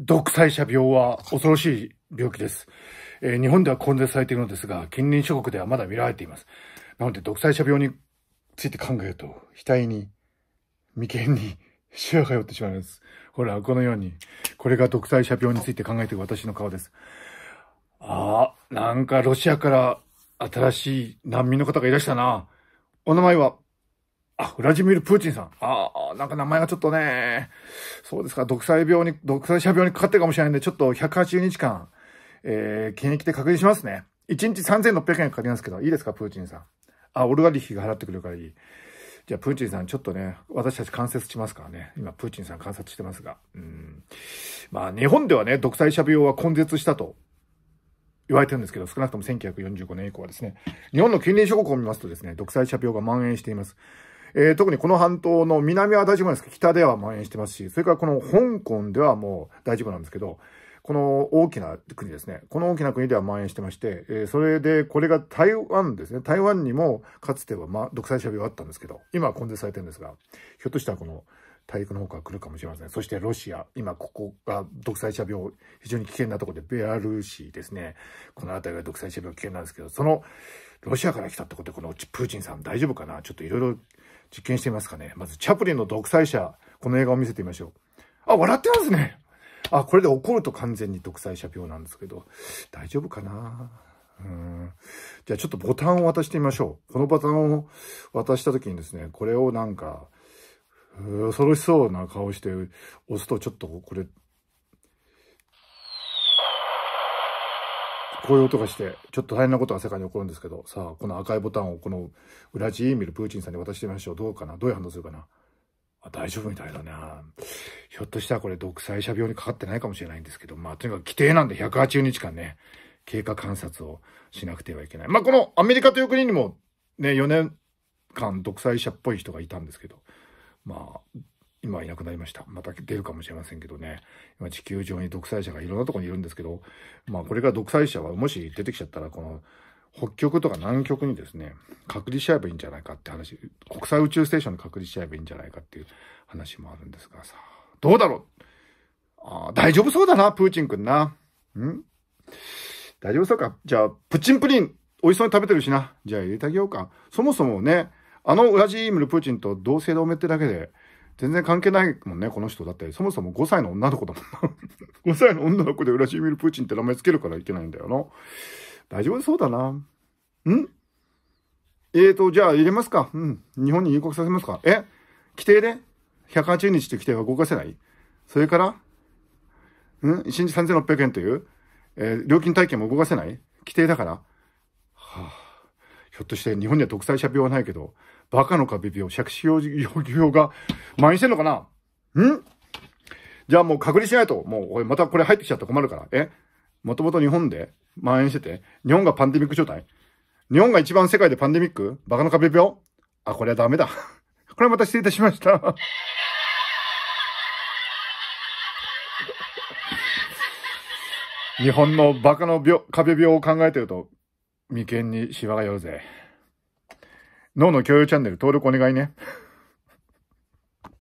独裁者病は恐ろしい病気です。えー、日本では根絶されているのですが、近隣諸国ではまだ見られています。なので、独裁者病について考えると、額に、眉間に、シワが寄ってしまいます。ほら、このように、これが独裁者病について考えている私の顔です。ああ、なんかロシアから新しい難民の方がいらしたな。お名前はあ、ウラジミル・プーチンさん。ああ、なんか名前がちょっとね、そうですか、独裁病に、独裁者病にかかってるかもしれないんで、ちょっと180日間、えー、検疫で確認しますね。1日3600円かかりますけど、いいですか、プーチンさん。あ、オルガリヒが払ってくれるからいい。じゃあ、プーチンさん、ちょっとね、私たち観察しますからね。今、プーチンさん観察してますが。うん。まあ、日本ではね、独裁者病は根絶したと言われてるんですけど、少なくとも1945年以降はですね、日本の近隣諸国を見ますとですね、独裁者病が蔓延しています。えー、特にこの半島の南は大丈夫なんですけど、北では蔓延してますし、それからこの香港ではもう大丈夫なんですけど、この大きな国ですね。この大きな国では蔓延してまして、えー、それで、これが台湾ですね。台湾にもかつては、ま、独裁者病あったんですけど、今は根絶されてるんですが、ひょっとしたらこの大陸の方から来るかもしれません。そしてロシア、今ここが独裁者病、非常に危険なところで、ベラルーシですね。この辺りが独裁者病危険なんですけど、その、ロシアから来たってことで、このプーチンさん大丈夫かなちょっといろいろ実験してみますかね。まず、チャプリンの独裁者、この映画を見せてみましょう。あ、笑ってますねあ、これで怒ると完全に独裁者病なんですけど、大丈夫かなうんじゃあちょっとボタンを渡してみましょう。このボタンを渡した時にですね、これをなんか、恐ろしそうな顔して押すとちょっとこれこうとかして、ちょっと大変なことが世界に起こるんですけど、さあ、この赤いボタンをこのウラジーミルプーチンさんに渡してみましょう。どうかなどういう反応するかなあ大丈夫みたいだな。ひょっとしたらこれ独裁者病にかかってないかもしれないんですけど、まあ、とにかく規定なんで180日間ね、経過観察をしなくてはいけない。まあ、このアメリカという国にもね、4年間独裁者っぽい人がいたんですけど、まあ、今いなくなりました。また出るかもしれませんけどね。今地球上に独裁者がいろんなとこにいるんですけど、まあこれから独裁者はもし出てきちゃったら、この北極とか南極にですね、隔離しちゃえばいいんじゃないかって話、国際宇宙ステーションに隔離しちゃえばいいんじゃないかっていう話もあるんですがさ、どうだろうあ大丈夫そうだな、プーチンくんな。ん大丈夫そうかじゃあ、プチンプリン、美味しそうに食べてるしな。じゃあ入れてあげようか。そもそもね、あのウラジーミル・プーチンと同姓同名ってだけで、全然関係ないもんね、この人。だって、そもそも5歳の女の子だもんな。5 歳の女の子でウラシーミル・プーチンって名前つけるからいけないんだよな。大丈夫そうだな。んえーと、じゃあ入れますか。うん。日本に入国させますか。え規定で ?180 日という規定は動かせないそれからうん ?1 日3600円という、えー、料金体系も動かせない規定だからはぁ、あ、ひょっとして日本には独裁者病はないけど、バカの壁病、借子用病が蔓延してんのかなんじゃあもう隔離しないと。もう、またこれ入ってきちゃったら困るから。えもともと日本で蔓延してて、日本がパンデミック状態日本が一番世界でパンデミックバカの壁病あ、これはダメだ。これまた失礼いたしました。日本のバカの病、壁病を考えてると、眉間にシワが寄るぜ。脳の共有チャンネル登録お願いね。